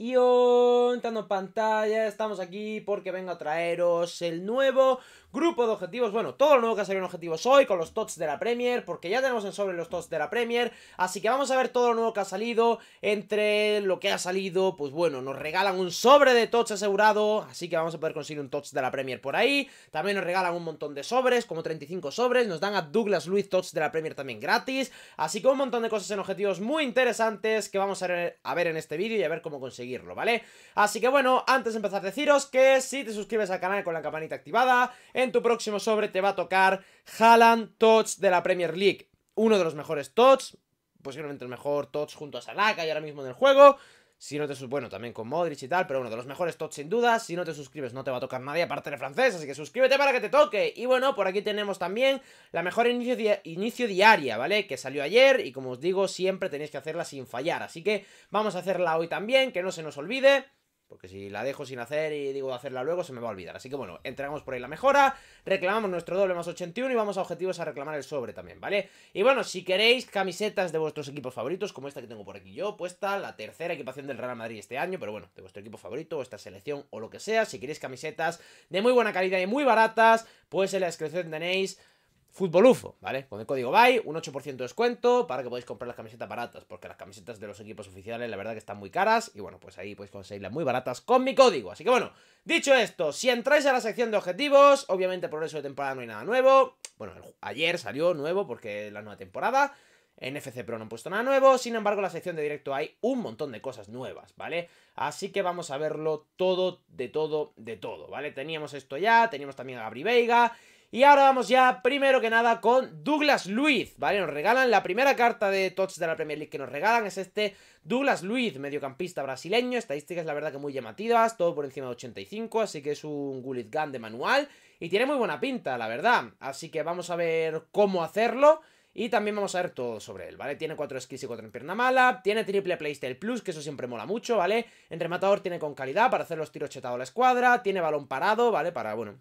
Y entrando en pantalla, estamos aquí porque vengo a traeros el nuevo grupo de objetivos. Bueno, todo lo nuevo que ha salido en objetivos hoy, con los tots de la Premier, porque ya tenemos en sobre los tots de la Premier. Así que vamos a ver todo lo nuevo que ha salido. Entre lo que ha salido, pues bueno, nos regalan un sobre de tots asegurado, así que vamos a poder conseguir un tots de la Premier por ahí. También nos regalan un montón de sobres, como 35 sobres. Nos dan a Douglas Luis tots de la Premier también gratis. Así que un montón de cosas en objetivos muy interesantes que vamos a ver, a ver en este vídeo y a ver cómo conseguir ¿vale? Así que bueno, antes de empezar deciros que si te suscribes al canal con la campanita activada, en tu próximo sobre te va a tocar Halan Tots de la Premier League. Uno de los mejores Tots, posiblemente el mejor Tots junto a Sanaka y ahora mismo en el juego. Si no te bueno, también con Modric y tal, pero uno de los mejores tots sin duda. Si no te suscribes, no te va a tocar nadie aparte de francés, así que suscríbete para que te toque. Y bueno, por aquí tenemos también la mejor inicio, inicio diaria, ¿vale? Que salió ayer y como os digo, siempre tenéis que hacerla sin fallar. Así que vamos a hacerla hoy también, que no se nos olvide. Porque si la dejo sin hacer y digo hacerla luego, se me va a olvidar. Así que bueno, entregamos por ahí la mejora, reclamamos nuestro doble más 81 y vamos a objetivos a reclamar el sobre también, ¿vale? Y bueno, si queréis camisetas de vuestros equipos favoritos, como esta que tengo por aquí yo, puesta la tercera equipación del Real Madrid este año, pero bueno, de vuestro equipo favorito, esta selección o lo que sea, si queréis camisetas de muy buena calidad y muy baratas, pues en la descripción tenéis Fútbol UFO, ¿vale? Con el código BY, un 8% de descuento para que podáis comprar las camisetas baratas, porque las camisetas de los equipos oficiales la verdad que están muy caras y bueno, pues ahí podéis conseguirlas muy baratas con mi código. Así que bueno, dicho esto, si entráis a la sección de objetivos, obviamente progreso de temporada no hay nada nuevo. Bueno, ayer salió nuevo porque es la nueva temporada. En FC Pro no han puesto nada nuevo, sin embargo en la sección de directo hay un montón de cosas nuevas, ¿vale? Así que vamos a verlo todo, de todo, de todo, ¿vale? Teníamos esto ya, teníamos también a Gabri Veiga, y ahora vamos ya, primero que nada, con Douglas Luiz, ¿vale? Nos regalan la primera carta de Tots de la Premier League que nos regalan, es este Douglas Luiz, mediocampista brasileño, estadísticas la verdad que muy llamativas, todo por encima de 85, así que es un Gullit Gun de manual, y tiene muy buena pinta, la verdad, así que vamos a ver cómo hacerlo, y también vamos a ver todo sobre él, ¿vale? Tiene 4 skills y 4 en pierna mala, tiene triple playstyle plus, que eso siempre mola mucho, ¿vale? En rematador tiene con calidad para hacer los tiros chetados a la escuadra, tiene balón parado, ¿vale? Para, bueno,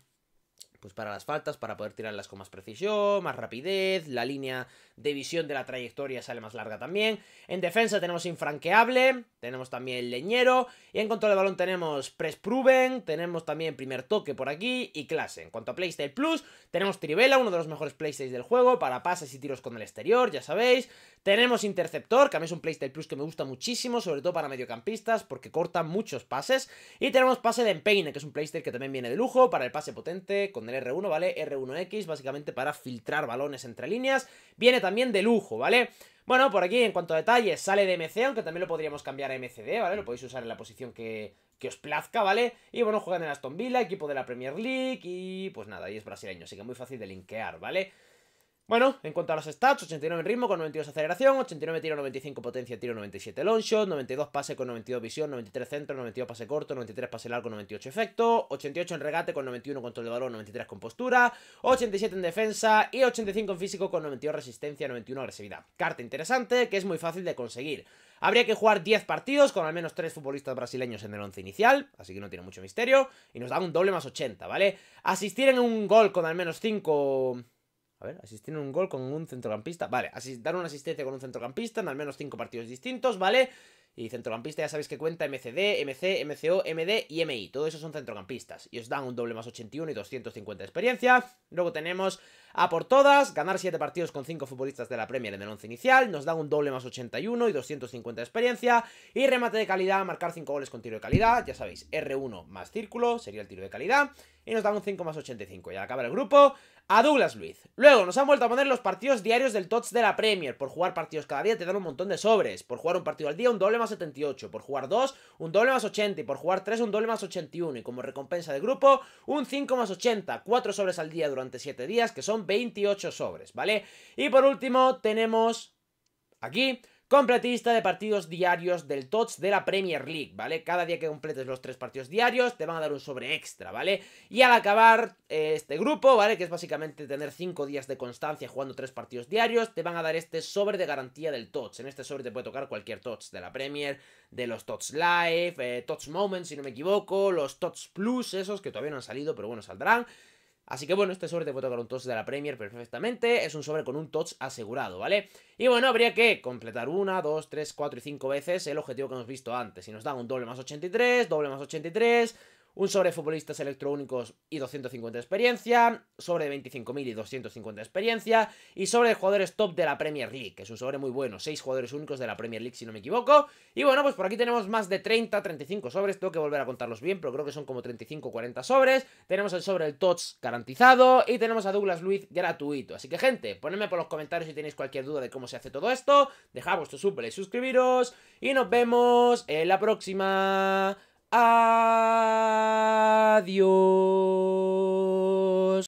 pues para las faltas, para poder tirarlas con más precisión, más rapidez, la línea de visión de la trayectoria sale más larga también. En defensa tenemos infranqueable, tenemos también leñero, y en control de balón tenemos press proven, tenemos también primer toque por aquí y clase. En cuanto a playstyle plus, tenemos Trivela, uno de los mejores playstyles del juego, para pases y tiros con el exterior, ya sabéis. Tenemos interceptor, que a mí es un playstyle plus que me gusta muchísimo, sobre todo para mediocampistas, porque corta muchos pases. Y tenemos pase de empeine, que es un playstyle que también viene de lujo, para el pase potente, con del R1, ¿vale? R1X, básicamente para filtrar balones entre líneas. Viene también de lujo, ¿vale? Bueno, por aquí, en cuanto a detalles, sale de MC, aunque también lo podríamos cambiar a MCD, ¿vale? Lo podéis usar en la posición que, que os plazca, ¿vale? Y bueno, juegan en Aston Villa, equipo de la Premier League y pues nada, ahí es brasileño, así que muy fácil de linkear, ¿vale? Bueno, en cuanto a los stats, 89 en ritmo con 92 aceleración, 89 tiro, 95 potencia, tiro, 97 long 92 pase con 92 visión, 93 centro, 92 pase corto, 93 pase largo, 98 efecto, 88 en regate con 91 control de balón, 93 con postura, 87 en defensa y 85 en físico con 92 resistencia, 91 agresividad. Carta interesante que es muy fácil de conseguir. Habría que jugar 10 partidos con al menos 3 futbolistas brasileños en el 11 inicial, así que no tiene mucho misterio, y nos da un doble más 80, ¿vale? Asistir en un gol con al menos 5... A ver, asistir en un gol con un centrocampista. Vale, dar una asistencia con un centrocampista en al menos cinco partidos distintos, ¿vale? Y centrocampista ya sabéis que cuenta MCD, MC, MCO, MD y MI. Todo eso son centrocampistas. Y os dan un doble más 81 y 250 de experiencia. Luego tenemos a por todas, ganar 7 partidos con 5 futbolistas de la Premier en el once inicial, nos da un doble más 81 y 250 de experiencia, y remate de calidad, marcar 5 goles con tiro de calidad, ya sabéis, R1 más círculo sería el tiro de calidad, y nos dan un 5 más 85. Y al acabar el grupo, a Douglas Luiz. Luego, nos han vuelto a poner los partidos diarios del TOTS de la Premier. Por jugar partidos cada día te dan un montón de sobres. Por jugar un partido al día, un doble más 78. Por jugar dos, un doble más 80. Y por jugar tres, un doble más 81. Y como recompensa de grupo, un 5 más 80. Cuatro sobres al día durante 7 días, que son 28 sobres, ¿vale? Y por último tenemos aquí completista de partidos diarios del TOTS de la Premier League, ¿vale? Cada día que completes los tres partidos diarios te van a dar un sobre extra, ¿vale? Y al acabar eh, este grupo, ¿vale? Que es básicamente tener cinco días de constancia jugando tres partidos diarios, te van a dar este sobre de garantía del TOTS. En este sobre te puede tocar cualquier TOTS de la Premier, de los TOTS Live, eh, TOTS Moments, si no me equivoco, los TOTS Plus, esos que todavía no han salido, pero bueno, saldrán. Así que bueno, este sobre te puede tocar un touch de la Premier perfectamente. Es un sobre con un touch asegurado, ¿vale? Y bueno, habría que completar una, dos, tres, cuatro y cinco veces el objetivo que hemos visto antes. y nos dan un doble más 83, doble más 83, un sobre futbolistas electrónicos y 250 de experiencia, sobre 25.000 y 250 de experiencia, y sobre jugadores top de la Premier League, que es un sobre muy bueno, Seis jugadores únicos de la Premier League si no me equivoco. Y bueno, pues por aquí tenemos más de 30, 35 sobres, tengo que volver a contarlos bien, pero creo que son como 35, 40 sobres. Tenemos el sobre el Tots garantizado y tenemos a Douglas Luiz gratuito. Así que gente, ponedme por los comentarios si tenéis cualquier duda de cómo se hace todo esto, dejad vuestro súper y suscribiros, y nos vemos en la próxima. Adiós.